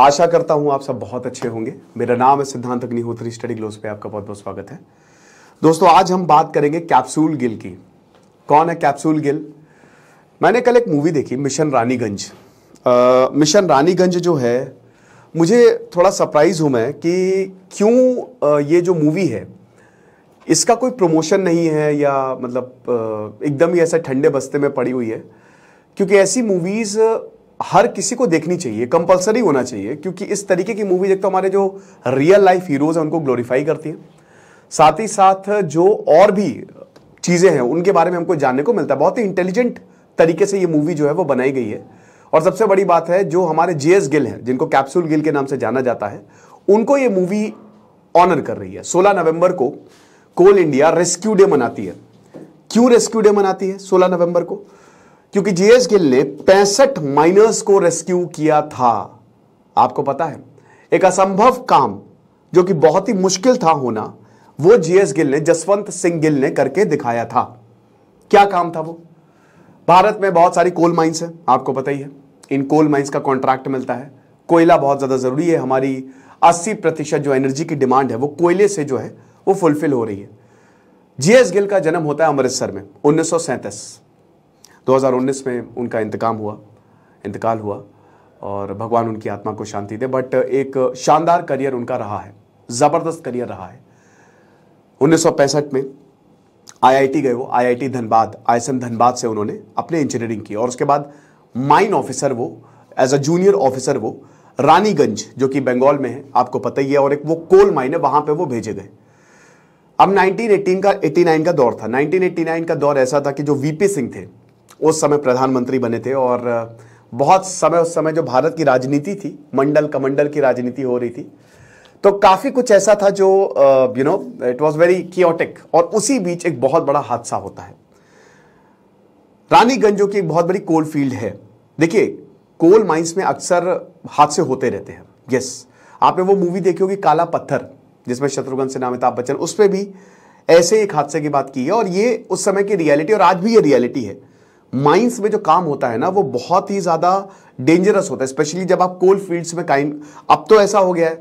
आशा करता हूं आप सब बहुत अच्छे होंगे मेरा नाम है सिद्धांत अग्निहोत्री स्टडी ग्लोस पे आपका बहुत बहुत स्वागत है दोस्तों आज हम बात करेंगे कैप्सूल गिल की कौन है कैप्सूल गिल मैंने कल एक मूवी देखी मिशन रानीगंज मिशन रानीगंज जो है मुझे थोड़ा सरप्राइज हूं मैं कि क्यों ये जो मूवी है इसका कोई प्रमोशन नहीं है या मतलब एकदम ही ऐसा ठंडे बस्ते में पड़ी हुई है क्योंकि ऐसी मूवीज़ हर किसी को देखनी चाहिए कंपलसरी होना चाहिए क्योंकि इस तरीके की मूवीज एक तो हमारे जो रियल लाइफ हीरोज हैं उनको ग्लोरीफाई करती हैं साथ ही साथ जो और भी चीज़ें हैं उनके बारे में हमको जानने को मिलता है बहुत ही इंटेलिजेंट तरीके से ये मूवी जो है वो बनाई गई है और सबसे बड़ी बात है जो हमारे जे एस गिल हैं जिनको कैप्सूल गिल के नाम से जाना जाता है उनको ये मूवी ऑनर कर रही है 16 नवंबर को कोल इंडिया रेस्क्यू डे मनाती है क्यों रेस्क्यू डे मनाती है 16 नवंबर को क्योंकि जीएस गिल ने पैंसठ माइनर्स को रेस्क्यू किया था आपको पता है एक असंभव काम जो कि बहुत ही मुश्किल था होना वो जीएस गिल ने जसवंत सिंह गिल ने करके दिखाया था क्या काम था वो भारत में बहुत सारी कोल माइंस हैं आपको पता ही है इन कोल माइंस का कॉन्ट्रैक्ट मिलता है कोयला बहुत ज़्यादा ज़रूरी है हमारी 80 प्रतिशत जो एनर्जी की डिमांड है वो कोयले से जो है वो फुलफिल हो रही है जीएस गिल का जन्म होता है अमृतसर में उन्नीस 2019 में उनका इंतकाम हुआ इंतकाल हुआ और भगवान उनकी आत्मा को शांति दे बट एक शानदार करियर उनका रहा है ज़बरदस्त करियर रहा है उन्नीस में आईआईटी गए वो आईआईटी धनबाद आईएसएम धनबाद से उन्होंने अपने इंजीनियरिंग की और उसके बाद माइन ऑफिसर वो एज अ जूनियर ऑफिसर वो रानीगंज जो कि बंगाल में है आपको पता ही है और एक वो कोल माइन है वहाँ पे वो भेजे गए अब 1918 का 89 का दौर था 1989 का दौर ऐसा था कि जो वीपी सिंह थे उस समय प्रधानमंत्री बने थे और बहुत समय उस समय जो भारत की राजनीति थी मंडल कमंडल की राजनीति हो रही थी तो काफ़ी कुछ ऐसा था जो you know it was very chaotic और उसी बीच एक बहुत बड़ा हादसा होता है रानीगंज जो कि एक बहुत बड़ी कोल फील्ड है देखिए कोल माइंस में अक्सर हादसे होते रहते हैं यस आपने वो मूवी देखी होगी काला पत्थर जिसमें शत्रुघ्न से अमिताभ बच्चन उस पर भी ऐसे एक हादसे की बात की है और ये उस समय की रियलिटी और आज भी ये रियलिटी है माइंस में जो काम होता है ना वो बहुत ही ज़्यादा डेंजरस होता है स्पेशली जब आप कोल फील्ड्स में काइंड अब तो ऐसा हो गया है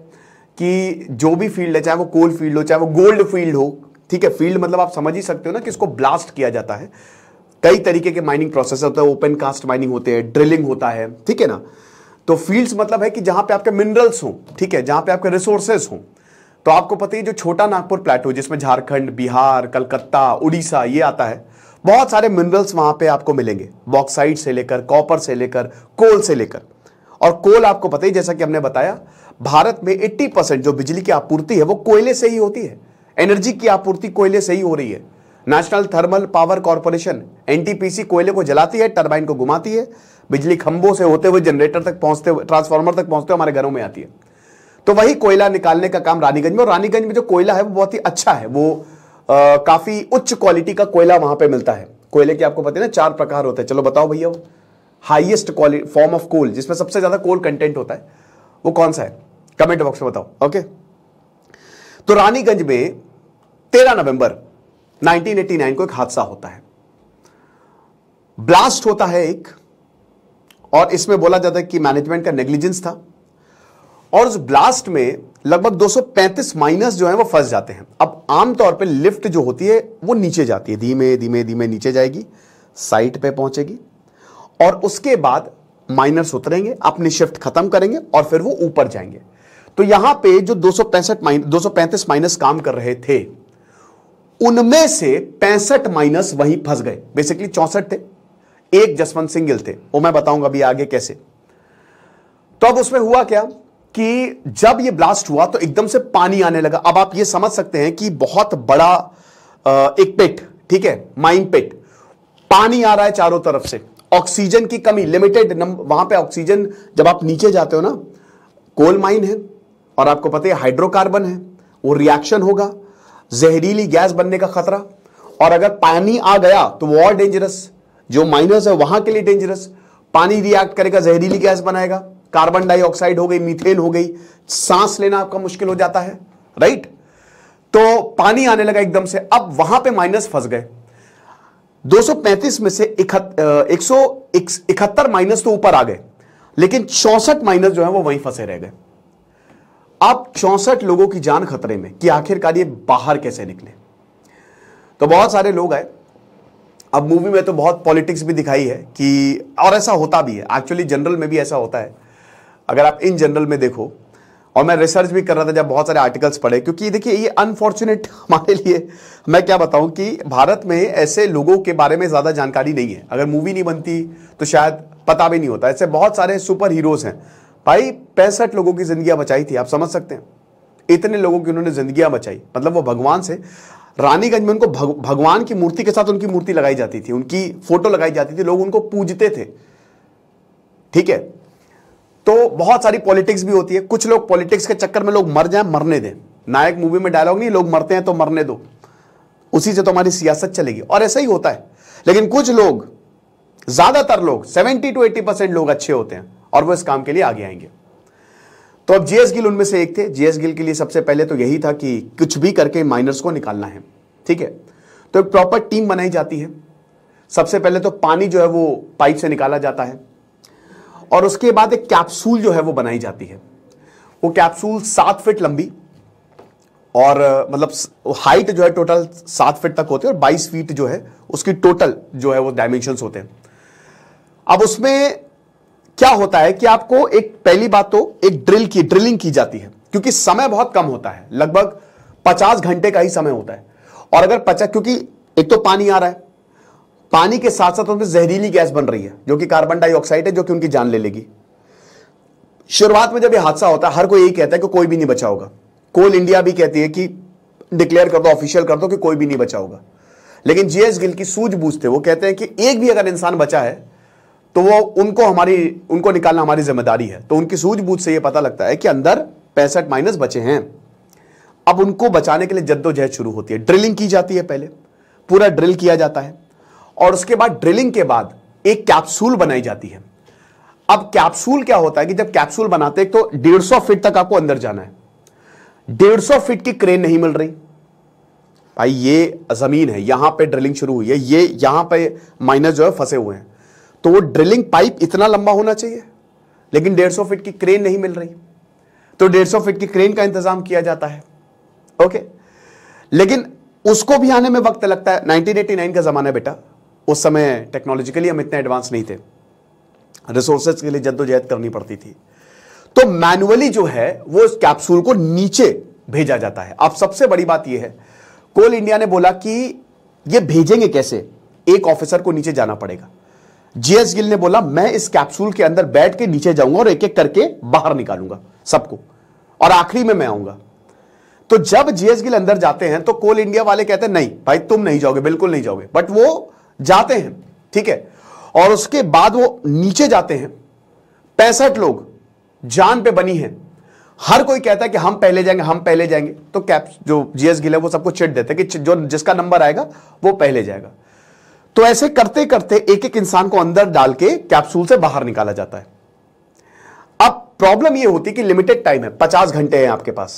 कि जो भी फील्ड है चाहे वो कोल फील्ड हो चाहे वो गोल्ड फील्ड हो ठीक है फील्ड मतलब आप समझ ही सकते हो ना कि इसको ब्लास्ट किया जाता है कई तरीके के माइनिंग प्रोसेस होते हैं ओपन कास्ट माइनिंग होते हैं ड्रिलिंग होता है ठीक है ना तो फील्ड्स मतलब है कि जहां पे आपके मिनरल्स हों ठीक है जहां पे आपके रिसोर्सेस हों तो आपको पता ही जो छोटा नागपुर प्लेटो जिसमें झारखंड बिहार कलकत्ता उड़ीसा ये आता है बहुत सारे मिनरल्स वहां पे आपको मिलेंगे बॉक्साइड से लेकर कॉपर से लेकर कोल से लेकर और कोल आपको पता ही जैसा कि हमने बताया भारत में 80 परसेंट जो बिजली की आपूर्ति है वो कोयले से ही होती है एनर्जी की आपूर्ति कोयले से ही हो रही है National Thermal Power Corporation NTPC कोयले को जलाती है टर्बाइन को घुमाती है बिजली खंभों से होते हुए जनरेटर तक पहुंचते हुए ट्रांसफार्मर तक पहुंचते हुए हमारे घरों में आती है तो वही कोयला निकालने का काम रानीगंज में और रानीगंज में जो कोयला है वो बहुत ही अच्छा है वो आ, काफी उच्च क्वालिटी का कोयला वहां पे मिलता है कोयले के आपको पता है ना चार प्रकार होते हैं चलो बताओ भैया highest quality form of coal जिसमें सबसे ज्यादा कोल कंटेंट होता है वो कौन सा है कमेंट बॉक्स में बताओ ओके तो रानीगंज में तेरह नवंबर 1989 को एक हादसा होता है ब्लास्ट होता है एक और इसमें बोला जाता है कि मैनेजमेंट का नेग्लिजेंस था और उस ब्लास्ट में लगभग 235 माइनस जो है वो फंस जाते हैं अब आमतौर पे लिफ्ट जो होती है वो नीचे जाती है धीमे धीमे धीमे नीचे जाएगी साइट पे पहुंचेगी और उसके बाद माइनर्स उतरेंगे अपनी शिफ्ट खत्म करेंगे और फिर वो ऊपर जाएंगे तो यहां पे जो दो माइनस माइनस काम कर रहे थे उनमें से पैंसठ माइनस वहीं फंस गए बेसिकली चौसठ थे एक जसवंत सिंगल थे वो मैं बताऊंगा अभी आगे कैसे तो अब उसमें हुआ क्या कि जब ये ब्लास्ट हुआ तो एकदम से पानी आने लगा अब आप ये समझ सकते हैं कि बहुत बड़ा एक पेट ठीक है माइन पेट पानी आ रहा है चारों तरफ से ऑक्सीजन की कमी लिमिटेड वहां पे ऑक्सीजन जब आप नीचे जाते हो ना कोल माइन है और आपको पता है हाइड्रोकार्बन है वो रिएक्शन होगा जहरीली गैस बनने का खतरा और अगर पानी आ गया तो वो और डेंजरस जो माइनस है वहां के लिए डेंजरस पानी रिएक्ट करेगा जहरीली गैस बनाएगा कार्बन डाइऑक्साइड हो गई मीथेन हो गई सांस लेना आपका मुश्किल हो जाता है राइट तो पानी आने लगा एकदम से अब वहां पे माइनस फंस गए 235 में से एक सौ इकहत्तर माइनस तो ऊपर आ गए लेकिन चौसठ माइनस जो है वो वहीं फंसे रह गए अब चौसठ लोगों की जान खतरे में कि आखिरकार ये बाहर कैसे निकले तो बहुत सारे लोग आए अब मूवी में तो बहुत पॉलिटिक्स भी दिखाई है कि और ऐसा होता भी है एक्चुअली जनरल में भी ऐसा होता है अगर आप इन जनरल में देखो और मैं रिसर्च भी कर रहा था जब बहुत सारे आर्टिकल्स पढ़े क्योंकि देखिए ये अनफॉर्चुनेट हमारे लिए मैं क्या बताऊं कि भारत में ऐसे लोगों के बारे में ज़्यादा जानकारी नहीं है अगर मूवी नहीं बनती तो शायद पता भी नहीं होता ऐसे बहुत सारे सुपर हीरोज़ हैं भाई पैंसठ लोगों की जिंदगी बचाई थी आप समझ सकते हैं इतने लोगों की उन्होंने ज़िंदगियाँ बचाई मतलब वो भगवान से रानीगंज में उनको भग, भगवान की मूर्ति के साथ उनकी मूर्ति लगाई जाती थी उनकी फ़ोटो लगाई जाती थी लोग उनको पूजते थे ठीक है तो बहुत सारी पॉलिटिक्स भी होती है कुछ लोग पॉलिटिक्स के चक्कर में लोग मर जाए मरने दें नायक मूवी में डायलॉग नहीं लोग मरते हैं तो मरने दो उसी से तो हमारी सियासत चलेगी और ऐसा ही होता है लेकिन कुछ लोग ज्यादातर लोग 70 टू 80 परसेंट लोग अच्छे होते हैं और वो इस काम के लिए आगे आएंगे तो अब जीएस गिल उनमें से एक थे जीएस गिल के लिए सबसे पहले तो यही था कि कुछ भी करके माइनर्स को निकालना है ठीक है तो एक प्रॉपर टीम बनाई जाती है सबसे पहले तो पानी जो है वो पाइप से निकाला जाता है और उसके बाद एक कैप्सूल जो है वो बनाई जाती है वो कैप्सूल सात फिट लंबी और मतलब हाइट जो है टोटल सात फिट तक होती है और बाईस फीट जो है उसकी टोटल जो है वो डायमेंशन होते हैं अब उसमें क्या होता है कि आपको एक पहली बात तो एक ड्रिल की ड्रिलिंग की जाती है क्योंकि समय बहुत कम होता है लगभग पचास घंटे का ही समय होता है और अगर पचास क्योंकि एक तो पानी आ रहा है पानी के साथ साथ उनमें जहरीली गैस बन रही है जो कि कार्बन डाइऑक्साइड है जो कि उनकी जान ले लेगी शुरुआत में जब यह हादसा होता है हर कोई यही कहता है कि कोई भी नहीं बचा होगा कोल इंडिया भी कहती है कि डिक्लेयर कर दो ऑफिशियल कर दो कि कोई भी नहीं बचा होगा लेकिन जीएस गिल की सूझबूझ थे वो कहते हैं कि एक भी अगर इंसान बचा है तो वो उनको हमारी उनको निकालना हमारी जिम्मेदारी है तो उनकी सूझबूझ से ये पता लगता है कि अंदर पैंसठ माइनस बचे हैं अब उनको बचाने के लिए जद्दोजहद शुरू होती है ड्रिलिंग की जाती है पहले पूरा ड्रिल किया जाता है और उसके बाद ड्रिलिंग के बाद एक कैप्सूल बनाई जाती है अब कैप्सूल क्या होता है कि जब कैप्सूल बनाते हैं तो डेढ़ सौ फीट तक आपको अंदर जाना है डेढ़ सौ फीट की क्रेन नहीं मिल रही भाई ये जमीन है यहां पे ड्रिलिंग शुरू हुई है ये यहां पे माइनस जो है फंसे हुए हैं तो वो ड्रिलिंग पाइप इतना लंबा होना चाहिए लेकिन डेढ़ सौ फीट की क्रेन नहीं मिल रही तो डेढ़ सौ फीट की क्रेन का इंतजाम किया जाता है ओके लेकिन उसको भी आने में वक्त लगता है 1989 का जमाना बेटा उस समय टेक्नोलॉजिकली हम इतने एडवांस नहीं थे रिसोर्सेज के लिए जद्दोजहद करनी पड़ती थी तो मैनुअली जो है वो इस कैप्सूल को नीचे भेजा जाता है अब सबसे बड़ी बात यह है कोल इंडिया ने बोला कि ये भेजेंगे कैसे एक ऑफिसर को नीचे जाना पड़ेगा जीएस गिल ने बोला मैं इस कैप्सूल के अंदर बैठ के नीचे जाऊंगा और एक एक करके बाहर निकालूंगा सबको और आखिरी में मैं आऊंगा तो जब जीएस गिल अंदर जाते हैं तो कोल इंडिया वाले कहते हैं नहीं भाई तुम नहीं जाओगे बिल्कुल नहीं जाओगे बट वो जाते हैं ठीक है और उसके बाद वो नीचे जाते हैं पैंसठ लोग जान पे बनी है हर कोई कहता है कि हम पहले जाएंगे हम पहले जाएंगे तो कैप जो जीएस गिल है वो सबको चिट देते हैं कि जो जिसका नंबर आएगा वो पहले जाएगा तो ऐसे करते करते एक एक इंसान को अंदर डाल के कैप्सूल से बाहर निकाला जाता है अब प्रॉब्लम ये होती है कि लिमिटेड टाइम है पचास घंटे हैं आपके पास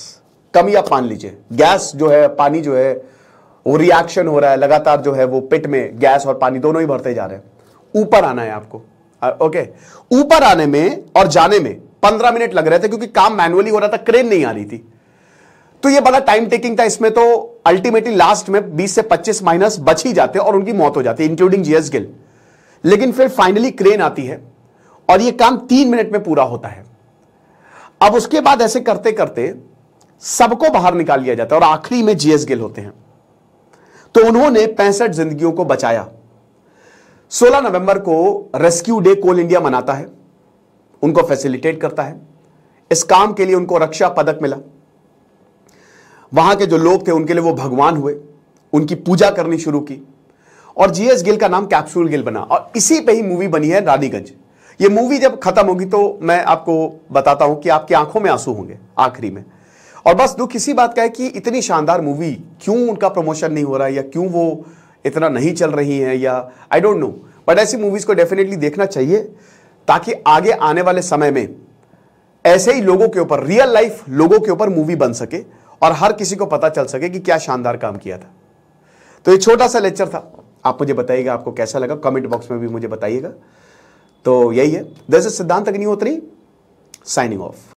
कमी आप पान लीजिए गैस जो है पानी जो है वो रिएक्शन हो रहा है लगातार जो है वो पिट में गैस और पानी दोनों ही भरते जा रहे हैं ऊपर आना है आपको ओके ऊपर आने में और जाने में पंद्रह मिनट लग रहे थे क्योंकि काम मैनुअली हो रहा था क्रेन नहीं आ रही थी तो ये बड़ा टाइम टेकिंग था इसमें तो अल्टीमेटली लास्ट में 20 से 25 माइनस बच ही जाते और उनकी मौत हो जाती है इंक्लूडिंग जीएस गिल लेकिन फिर फाइनली क्रेन आती है और ये काम तीन मिनट में पूरा होता है अब उसके बाद ऐसे करते करते सबको बाहर निकाल लिया जाता है और आखिरी में जीएस गिल होते हैं तो उन्होंने पैंसठ जिंदगियों को बचाया 16 नवंबर को रेस्क्यू डे कोल इंडिया मनाता है उनको फैसिलिटेट करता है इस काम के लिए उनको रक्षा पदक मिला वहां के जो लोग थे उनके लिए वो भगवान हुए उनकी पूजा करनी शुरू की और जीएस गिल का नाम कैप्सूल गिल बना और इसी पे ही मूवी बनी है रानीगंज ये मूवी जब खत्म होगी तो मैं आपको बताता हूं कि आपकी आंखों में आंसू होंगे आखिरी में और बस दुख इसी बात का है कि इतनी शानदार मूवी क्यों उनका प्रमोशन नहीं हो रहा है या क्यों वो इतना नहीं चल रही है या आई डोंट नो बट ऐसी मूवीज़ को डेफिनेटली देखना चाहिए ताकि आगे आने वाले समय में ऐसे ही लोगों के ऊपर रियल लाइफ लोगों के ऊपर मूवी बन सके और हर किसी को पता चल सके कि क्या शानदार काम किया था तो ये छोटा सा लेक्चर था आप मुझे बताइएगा आपको कैसा लगा कमेंट बॉक्स में भी मुझे बताइएगा तो यही है दस इज सिद्धांत अग्निहोत्री साइनिंग ऑफ